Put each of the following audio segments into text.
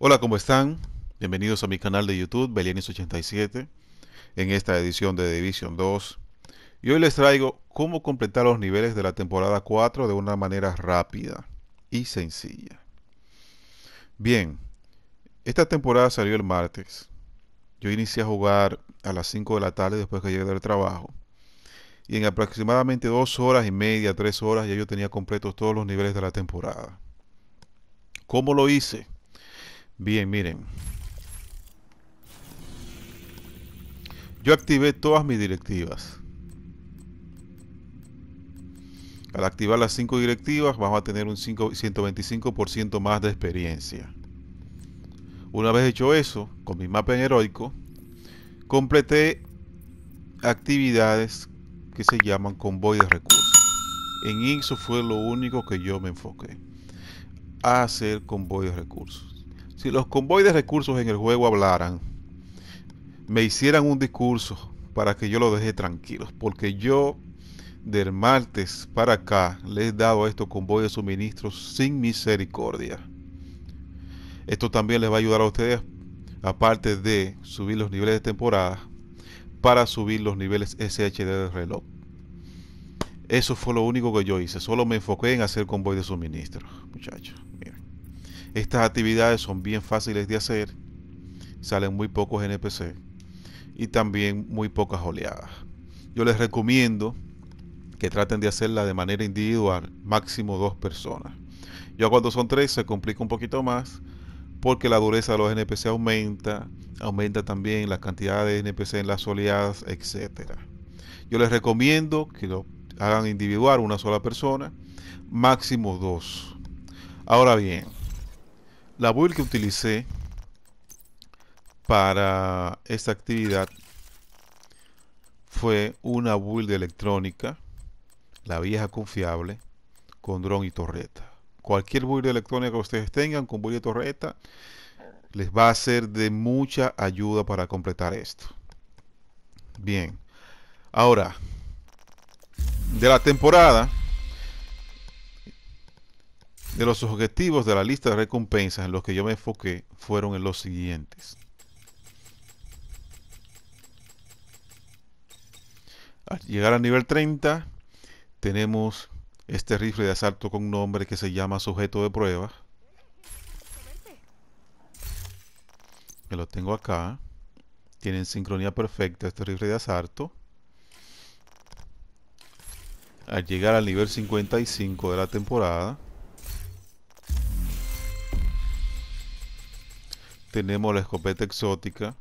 Hola, ¿cómo están? Bienvenidos a mi canal de YouTube, Belianis87, en esta edición de Division 2. Y hoy les traigo cómo completar los niveles de la temporada 4 de una manera rápida y sencilla. Bien, esta temporada salió el martes. Yo inicié a jugar a las 5 de la tarde después que llegué del trabajo. Y en aproximadamente 2 horas y media, 3 horas, ya yo tenía completos todos los niveles de la temporada. ¿Cómo lo hice? Bien, miren. Yo activé todas mis directivas. Al activar las 5 directivas vamos a tener un 125% más de experiencia. Una vez hecho eso, con mi mapa en heroico, completé actividades que se llaman convoy de recursos. En eso fue lo único que yo me enfoqué. A hacer convoy de recursos. Si los convoyes de recursos en el juego hablaran, me hicieran un discurso para que yo lo deje tranquilos, porque yo del martes para acá les he dado a estos convoyes de suministros sin misericordia. Esto también les va a ayudar a ustedes, aparte de subir los niveles de temporada, para subir los niveles SHD de reloj. Eso fue lo único que yo hice, solo me enfoqué en hacer convoy de suministros, muchachos. Estas actividades son bien fáciles de hacer, salen muy pocos NPC y también muy pocas oleadas. Yo les recomiendo que traten de hacerla de manera individual, máximo dos personas. Ya cuando son tres se complica un poquito más porque la dureza de los NPC aumenta, aumenta también la cantidad de NPC en las oleadas, etc. Yo les recomiendo que lo hagan individual, una sola persona, máximo dos. Ahora bien, la build que utilicé para esta actividad fue una build electrónica, la vieja confiable, con dron y torreta. Cualquier build de electrónica que ustedes tengan con build y torreta les va a ser de mucha ayuda para completar esto. Bien, ahora de la temporada de los objetivos de la lista de recompensas en los que yo me enfoqué fueron los siguientes. Al llegar al nivel 30 tenemos este rifle de asalto con nombre que se llama sujeto de prueba. Me lo tengo acá. Tienen sincronía perfecta este rifle de asalto. Al llegar al nivel 55 de la temporada tenemos la escopeta exótica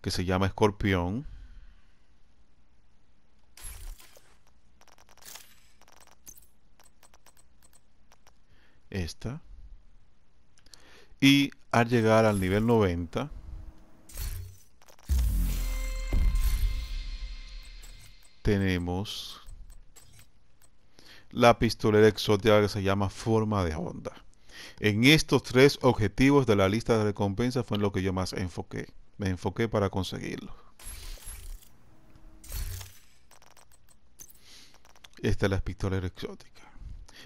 que se llama escorpión esta y al llegar al nivel 90 tenemos la pistolera exótica que se llama forma de onda en estos tres objetivos de la lista de recompensas fue en lo que yo más enfoqué. Me enfoqué para conseguirlo. Esta es la pistola exótica.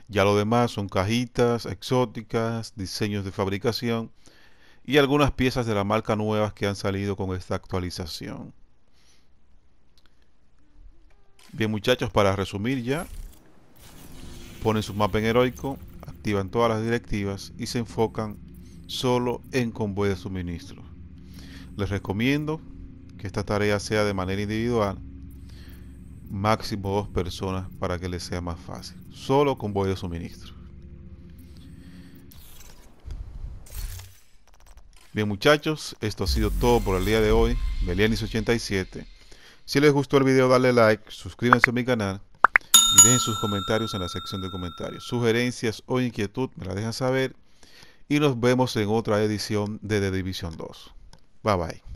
Ya lo demás son cajitas exóticas, diseños de fabricación y algunas piezas de la marca nuevas que han salido con esta actualización. Bien muchachos, para resumir ya, ponen su mapa en heroico, activan todas las directivas y se enfocan solo en convoy de suministro. Les recomiendo que esta tarea sea de manera individual, máximo dos personas para que les sea más fácil. Solo convoy de suministro. Bien muchachos, esto ha sido todo por el día de hoy. Belianis87. Si les gustó el vídeo dale like, suscríbanse a mi canal y dejen sus comentarios en la sección de comentarios. Sugerencias o inquietud me la dejan saber y nos vemos en otra edición de The Division 2. Bye bye.